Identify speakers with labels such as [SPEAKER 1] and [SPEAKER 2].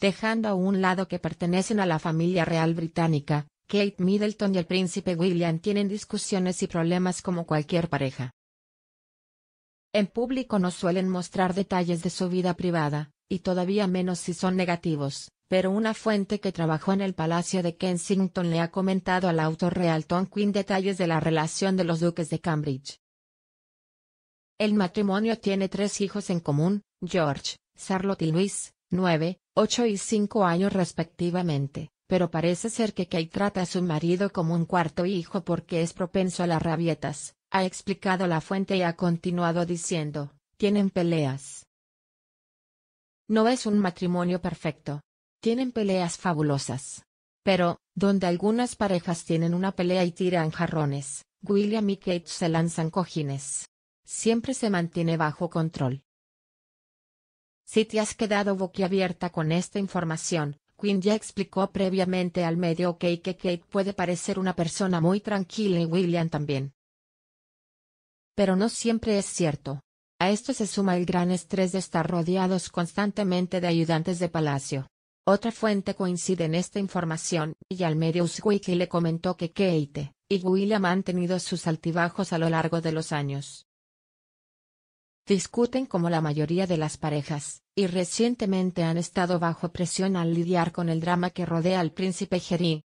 [SPEAKER 1] dejando a un lado que pertenecen a la familia real británica, Kate Middleton y el príncipe William tienen discusiones y problemas como cualquier pareja. En público no suelen mostrar detalles de su vida privada, y todavía menos si son negativos, pero una fuente que trabajó en el Palacio de Kensington le ha comentado al autor real Tom Quinn detalles de la relación de los duques de Cambridge. El matrimonio tiene tres hijos en común, George, Charlotte y Louis. 9, 8 y 5 años respectivamente, pero parece ser que Kate trata a su marido como un cuarto hijo porque es propenso a las rabietas, ha explicado la fuente y ha continuado diciendo, tienen peleas. No es un matrimonio perfecto. Tienen peleas fabulosas. Pero, donde algunas parejas tienen una pelea y tiran jarrones, William y Kate se lanzan cojines. Siempre se mantiene bajo control. Si te has quedado boquiabierta con esta información, Quinn ya explicó previamente al medio que Kate puede parecer una persona muy tranquila y William también. Pero no siempre es cierto. A esto se suma el gran estrés de estar rodeados constantemente de ayudantes de palacio. Otra fuente coincide en esta información, y al medio Wiki le comentó que Kate y William han tenido sus altibajos a lo largo de los años discuten como la mayoría de las parejas, y recientemente han estado bajo presión al lidiar con el drama que rodea al príncipe Jerry,